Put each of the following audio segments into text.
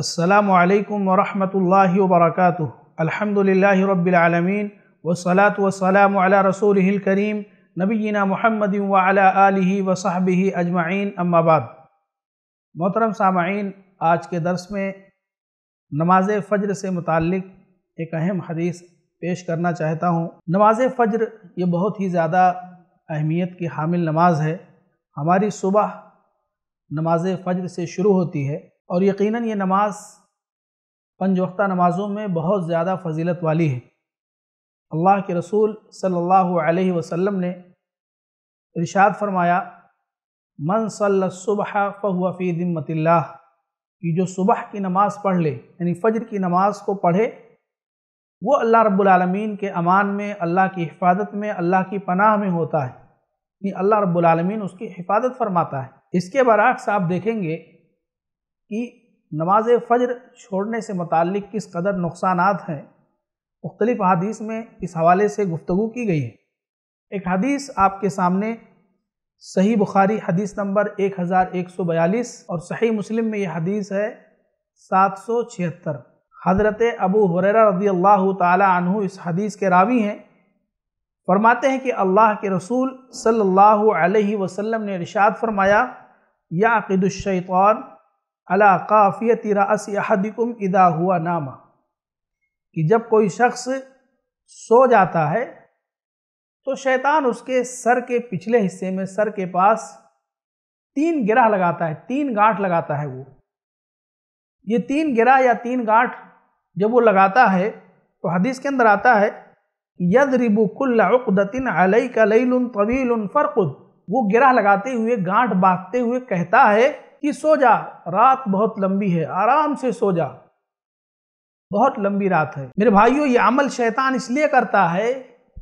السلام علیکم ورحمۃ اللہ وبرکاتہ الحمد للہ رب العالمین والصلاة والسلام وسلام و علا رسول محمد و آلہ علیہ اجمعین اما بعد محترم سامعین آج کے درس میں نماز فجر سے متعلق ایک اہم حدیث پیش کرنا چاہتا ہوں نماز فجر یہ بہت ہی زیادہ اہمیت کی حامل نماز ہے ہماری صبح نماز فجر سے شروع ہوتی ہے اور یقیناً یہ نماز پنج وقتہ نمازوں میں بہت زیادہ فضیلت والی ہے اللہ کے رسول صلی اللہ علیہ وسلم نے ارشاد فرمایا من صلی الصبح صبح فی ذمت اللہ کہ جو صبح کی نماز پڑھ لے یعنی فجر کی نماز کو پڑھے وہ اللہ رب العالمین کے امان میں اللہ کی حفاظت میں اللہ کی پناہ میں ہوتا ہے یعنی اللہ رب العالمین اس کی حفاظت فرماتا ہے اس کے برعکس آپ دیکھیں گے کہ نماز فجر چھوڑنے سے متعلق کس قدر نقصانات ہیں مختلف حدیث میں اس حوالے سے گفتگو کی گئی ہے ایک حدیث آپ کے سامنے صحیح بخاری حدیث نمبر ایک ہزار ایک سو بیالیس اور صحیح مسلم میں یہ حدیث ہے سات سو چھہتر حضرت ابو حریرہ رضی اللہ تعالی عنہ اس حدیث کے راوی ہیں فرماتے ہیں کہ اللہ کے رسول صلی اللہ علیہ وسلم نے ارشاد فرمایا یعقد الشیطان اللہ رس یا احدکم ادا ہوا نامہ کہ جب کوئی شخص سو جاتا ہے تو شیطان اس کے سر کے پچھلے حصے میں سر کے پاس تین گرہ لگاتا ہے تین گانٹھ لگاتا ہے وہ یہ تین گرہ یا تین گانٹھ جب وہ لگاتا ہے تو حدیث کے اندر آتا ہے ید ربو علیہ کا کلعل طویل الفرق وہ گرہ لگاتے ہوئے گانٹھ باندھتے ہوئے کہتا ہے کہ سو جا رات بہت لمبی ہے آرام سے سو جا بہت لمبی رات ہے میرے بھائیوں یہ عمل شیطان اس لیے کرتا ہے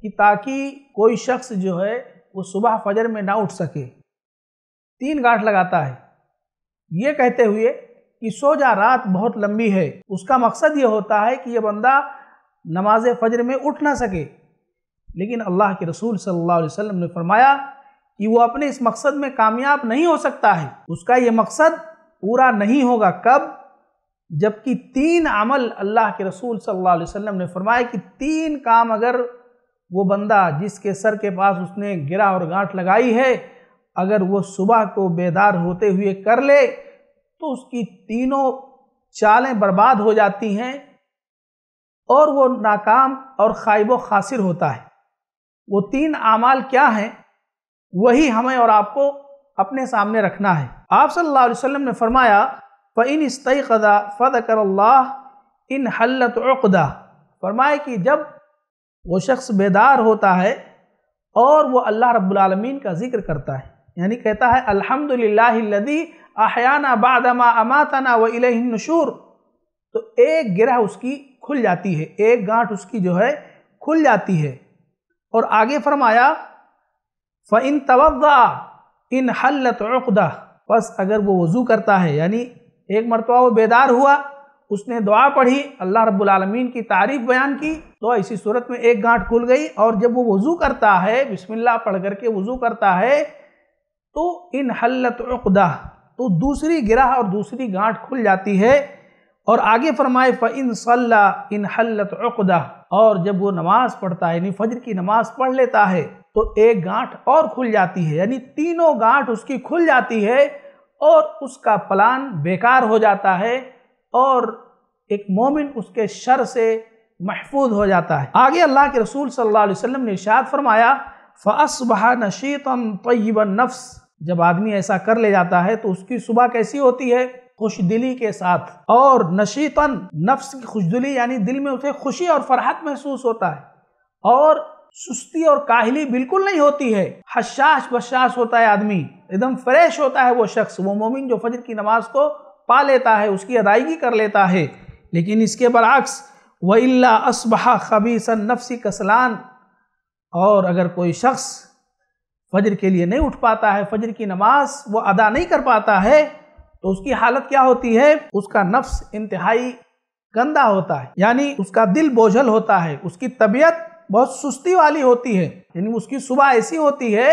کہ تاکہ کوئی شخص جو ہے وہ صبح فجر میں نہ اٹھ سکے تین گاٹ لگاتا ہے یہ کہتے ہوئے کہ سو جا رات بہت لمبی ہے اس کا مقصد یہ ہوتا ہے کہ یہ بندہ نماز فجر میں اٹھ نہ سکے لیکن اللہ کے رسول صلی اللہ علیہ وسلم نے فرمایا کہ وہ اپنے اس مقصد میں کامیاب نہیں ہو سکتا ہے اس کا یہ مقصد پورا نہیں ہوگا کب جبکہ تین عمل اللہ کے رسول صلی اللہ علیہ وسلم نے فرمایا کہ تین کام اگر وہ بندہ جس کے سر کے پاس اس نے گرا اور گانٹ لگائی ہے اگر وہ صبح کو بیدار ہوتے ہوئے کر لے تو اس کی تینوں چالیں برباد ہو جاتی ہیں اور وہ ناکام اور خائب و خاصر ہوتا ہے وہ تین اعمال کیا ہیں وہی ہمیں اور آپ کو اپنے سامنے رکھنا ہے آپ صلی اللہ علیہ وسلم نے فرمایا فَإِنْ اسطی فَذَكَرَ فد کر اللہ ان حلت فرمائے کہ جب وہ شخص بیدار ہوتا ہے اور وہ اللہ رب العالمین کا ذکر کرتا ہے یعنی کہتا ہے الحمد للہ احیانا بعد ما اماتنا و النشور تو ایک گرہ اس کی کھل جاتی ہے ایک گانٹ اس کی جو ہے کھل جاتی ہے اور آگے فرمایا فَإِن تَوَضَّعَ ان حلت عقدہ بس اگر وہ وضو کرتا ہے یعنی ایک مرتبہ وہ بیدار ہوا اس نے دعا پڑھی اللہ رب العالمین کی تعریف بیان کی تو اسی صورت میں ایک گانٹ کھل گئی اور جب وہ وضو کرتا ہے بسم اللہ پڑھ کر کے وضو کرتا ہے تو ان عقدہ تو دوسری گرہ اور دوسری گانٹ کھل جاتی ہے اور آگے فرمائے فَإِن صَلَّا ان حلت عقدہ اور جب وہ نماز پڑھتا ہے یعنی فجر کی نماز پڑھ لیتا ہے تو ایک گانٹھ اور کھل جاتی ہے یعنی تینوں گانٹھ اس کی کھل جاتی ہے اور اس کا پلان بیکار ہو جاتا ہے اور ایک مومن اس کے شر سے محفوظ ہو جاتا ہے آگے اللہ کے رسول صلی اللہ علیہ وسلم نے ارشاد فرمایا فَأَصْبَحَ نَشِيطًا نشیتاً طیباً نفس جب آدمی ایسا کر لے جاتا ہے تو اس کی صبح کیسی ہوتی ہے خوش دلی کے ساتھ اور نشیتاً نفس کی خوش دلی یعنی دل میں اسے خوشی اور فرحت محسوس ہوتا ہے اور سستی اور کاہلی بالکل نہیں ہوتی ہے حشاش بشاش ہوتا ہے آدمی ایک دم فریش ہوتا ہے وہ شخص وہ مومن جو فجر کی نماز کو پا لیتا ہے اس کی ادائیگی کر لیتا ہے لیکن اس کے برعکس و أَصْبَحَ اسبح نَفْسِ نفسی کسلان اور اگر کوئی شخص فجر کے لیے نہیں اٹھ پاتا ہے فجر کی نماز وہ ادا نہیں کر پاتا ہے تو اس کی حالت کیا ہوتی ہے اس کا نفس انتہائی گندہ ہوتا ہے یعنی اس کا دل بوجھل ہوتا ہے اس کی طبیعت بہت سستی والی ہوتی ہے یعنی اس کی صبح ایسی ہوتی ہے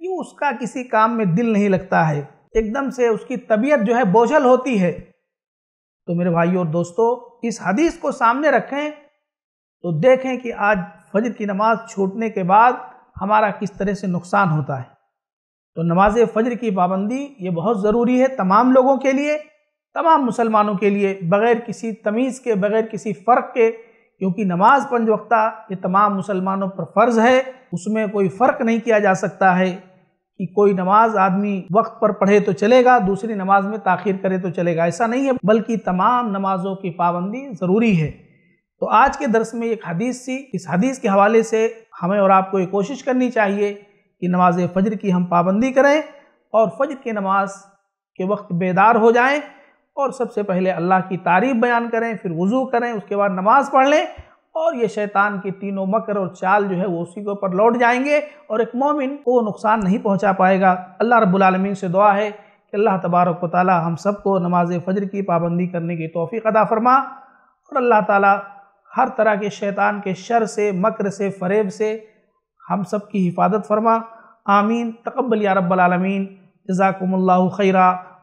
کہ اس کا کسی کام میں دل نہیں لگتا ہے ایک دم سے اس کی طبیعت جو ہے بوجھل ہوتی ہے تو میرے بھائی اور دوستو اس حدیث کو سامنے رکھیں تو دیکھیں کہ آج فجر کی نماز چھوٹنے کے بعد ہمارا کس طرح سے نقصان ہوتا ہے تو نماز فجر کی پابندی یہ بہت ضروری ہے تمام لوگوں کے لیے تمام مسلمانوں کے لیے بغیر کسی تمیز کے بغیر کسی فرق کے کیونکہ نماز پنج وقتہ یہ تمام مسلمانوں پر فرض ہے اس میں کوئی فرق نہیں کیا جا سکتا ہے کہ کوئی نماز آدمی وقت پر پڑھے تو چلے گا دوسری نماز میں تاخیر کرے تو چلے گا ایسا نہیں ہے بلکہ تمام نمازوں کی پابندی ضروری ہے تو آج کے درس میں ایک حدیث سی اس حدیث کے حوالے سے ہمیں اور آپ کو یہ کوشش کرنی چاہیے کہ نماز فجر کی ہم پابندی کریں اور فجر کی نماز کے وقت بیدار ہو جائیں اور سب سے پہلے اللہ کی تعریف بیان کریں پھر وضو کریں اس کے بعد نماز پڑھ لیں اور یہ شیطان کی تینوں مکر اور چال جو ہے وہ اسی کے پر لوٹ جائیں گے اور ایک مومن کو نقصان نہیں پہنچا پائے گا اللہ رب العالمین سے دعا ہے کہ اللہ تبارک و تعالی ہم سب کو نماز فجر کی پابندی کرنے کی توفیق ادا فرما اور اللہ تعالی ہر طرح کے شیطان کے شر سے مکر سے فریب سے ہم سب کی حفاظت فرما آمین تقبل یا رب العالمین جزاکم اللہ خیرہ